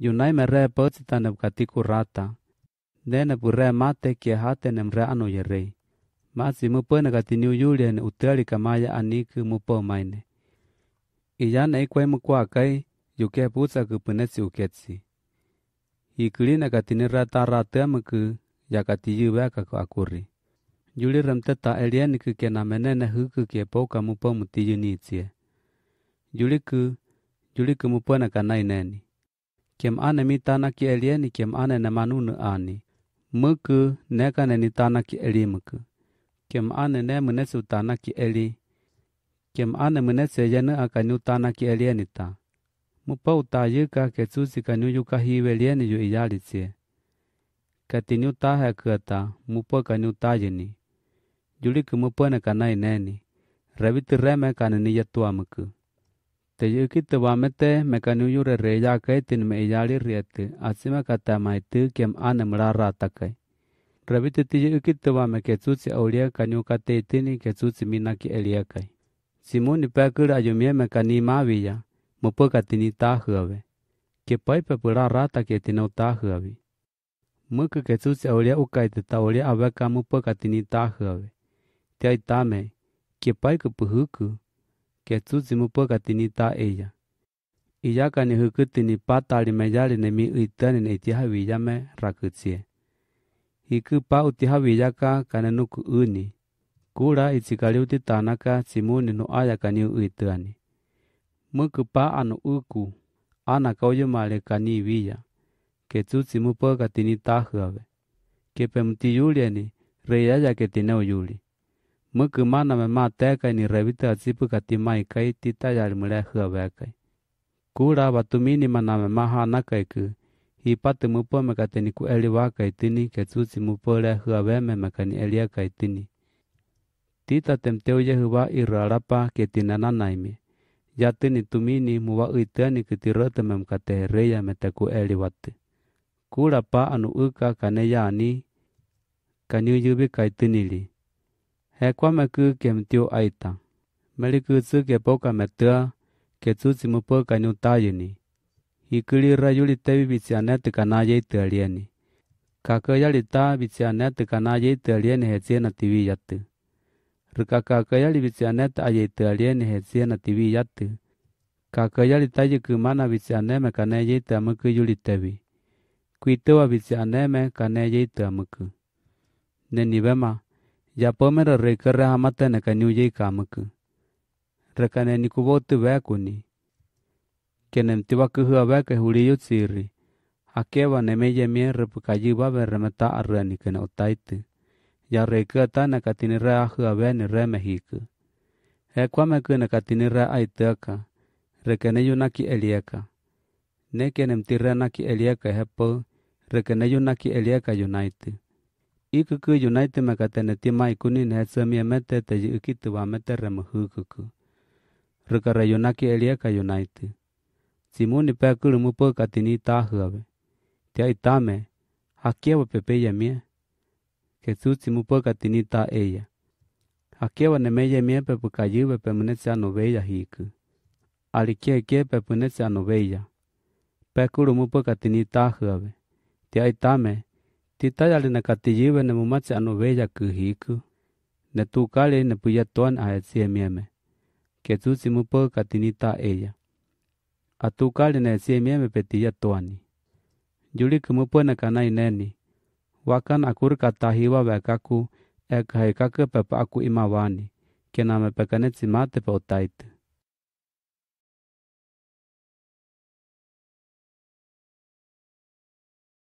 yunaimeree mere pötsitä katiku rata. Ne mate matekie hate nemre anuyerei. Matsi masi nekatiniu yulie ne utialika maya aniki mupömaine. Iya neikwei mukwakai yukeputsakɨpä netsi'uketsi. Yikɨli nekatini rata rateamekɨ yakatiyɨweakaku akuri. Yulirem teta'elienikɨ kenamenene jɨkɨ kiepouka mupö mutiyɨnitsie. yuliki yulikɨ na'i nekanaineni. kem ane mi tana ki elieni kem ane na manunu ani muku ne ni tana ki eli muku kem ane ne munesu tana ki eli kem ane munese yene akanyu tana ki elieni ta mupau ta yuka ke tsusi kanyu yuka hiwe elieni yu iyalitsie katinyu ta hekuata mupa kanyu ta yeni juliku kanai neni raviti reme kanani yatuamuku Teyekitewamete mekanunyure reyakay tinmeiyalirriete, atsimakatamaitü kiem anemrarratakay. Rabite tiyekitewame ketsuci aulia kanyukateitini ketsuci minaki eliakay. Simoni pekir ayumie mekanimavilla, mupekatini tahuave. Kepai pepurarrata ketino tahuavi. Mıkı ketsuci aulia ukaite taulia aveka mupekatini tahuave. Tiaitame, kepai kıpıhıkı, Quetzutzi mupue catinita eya. Iyacani jɨkɨtɨ nipatali meyali nemi ɨitɨani ne itihawiyame rakɨtsie. Jikɨpa utihawiyaka kane nuku'ɨni. Kula itsikaliw titanaka tsimuni nu'ayakaniw ɨitɨani. pa anu ɨku, anaka oyemale kaniwiya. Quetzutzi mupue catinita jɨave. Quepemɨtiyulieni, reyaya que tineu yuli. mɨkɨ manamematēkai ni reviteatsípɨ katimaikai titayari mɨreajɨawekai. Kúra watuminimanaame mahánaikaikɨ hipátɨ mɨpómeka teʼ niku'eliwákaitɨni que'tsu'tsi mɨpäreajɨawémemeka ni'eliakaitɨni. Tiita teʼ mɨte'uyejɨwá ʼirarapa quietinananaime, yatɨni tumini muwa'ɨitänikɨ tirrə'təmemka teʼ reiyame teʼ ku'eliwatə. Kúrapa anu'äka kaneyaani kaniuyäwikaitɨnili. hekwa ku kem tio aita. Meli ku tsu ke poka metea ke tsu timu poka ni utayini. Hikuli rayuli tevi biciane tikana yei tealieni. Kakayali ta biciane tikana yei tealieni heciena tivi yatu. Rikakakayali biciane ta yei tealieni heciena tivi yatu. Kakayali ta yiku mana bicianeme kane yei teamuku yuli tevi. Kuitewa bicianeme kane yei teamuku. Nenivema. yapomero reikere hamatene kanyuye ikamaka rekaneni kuvote vekuni kenem tivakähä aveke juliyu tsiri akeva nemeyemierre pykayävave remeta'arränikene otaitä ya reikäta nekatinirea ajä'avene Mejikä. Jekuamekä nekatinirea aitäka, rekeneyu naki elieka. Ne kenem tirre naki elieka jepo, rekeneyu naki elieka yunaitä. ne ikuku yunaite makatene tima ikunin hetsamiyamete teyikituwamete remejukuku. Rekara yunaki eliaka yunaite. Simuni pekulumu pekatini tahuave. Tia itame, hakiawa pepeya mie. Jesusi mupekatini ta eya. Hakiawa nemeya mie pepukayuwe pemunetsa noveya hiku. Alikieke pepunetsa noveya. Pekulumu pekatini tahuave. Tia itame, titaya le nakatiyiwe ne mumatse anu beya kihiku ne tukale ne puja tuan ahetsie mieme ke tsutsi mupo katinita eya atukale ne etsie mieme ni, tuani Juli kumupo ne kanai neni wakan akur katahiwa wekaku kake pepa aku imawani kena pekanetsi mate pe otaite